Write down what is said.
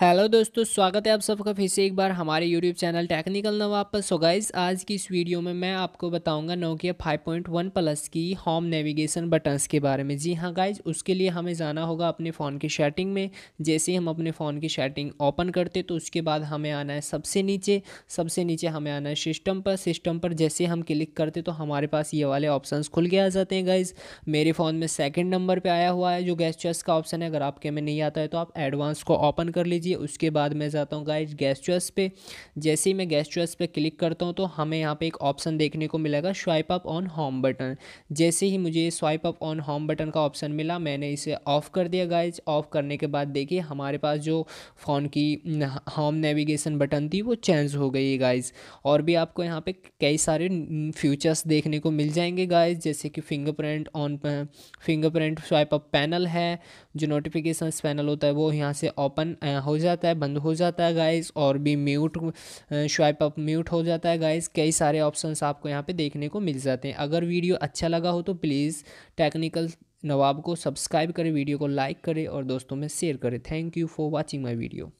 hello दोस्तों स्वागत है आप सबका फिर से एक बार हमारे यूट्यूब चैनल टेक्निकल नवाब पर सो गाइज़ आज की इस वीडियो में मैं आपको बताऊंगा नोकिया 5.1 प्लस की होम नेविगेशन बटन्स के बारे में जी हाँ गाइज़ उसके लिए हमें जाना होगा अपने फ़ोन की सेटिंग में जैसे हम अपने फ़ोन की सेटिंग ओपन करते तो उसके बाद हमें आना है सबसे नीचे सबसे नीचे हमें आना है सिस्टम पर सिस्टम पर जैसे हम क्लिक करते तो हमारे पास ये वाले ऑप्शन खुल के आ जाते हैं गाइज़ मेरे फ़ोन में सेकेंड नंबर पर आया हुआ है जो गैस चेस का ऑप्शन है अगर आपके में नहीं आता है तो आप एडवांस को ओपन कर लीजिए दीजिए उसके बाद मैं जाता हूँ गाइज गैस्ट्रस पे जैसे ही मैं गैस्ट्रस पे क्लिक करता हूँ तो हमें यहाँ पे एक ऑप्शन देखने को मिलेगा swipe up on home button जैसे ही मुझे swipe up on home button का ऑप्शन मिला मैंने इसे ऑफ़ कर दिया गाइज ऑफ़ करने के बाद देखिए हमारे पास जो फ़ोन की होम नेविगेशन बटन थी वो चेंज हो गई है गाइज और भी आपको यहाँ पर कई सारे फ्यूचर्स देखने को मिल जाएंगे गाइज जैसे कि fingerprint on fingerprint swipe up panel है जो नोटिफिकेशन पैनल होता है वो यहाँ से ओपन हो जाता है बंद हो जाता है गाइस और भी म्यूट स्वाइप अप म्यूट हो जाता है गाइस कई सारे ऑप्शन आपको यहाँ पर देखने को मिल जाते हैं अगर वीडियो अच्छा लगा हो तो प्लीज़ टेक्निकल नवाब को सब्सक्राइब करें वीडियो को लाइक करें और दोस्तों में शेयर करें thank you for watching my video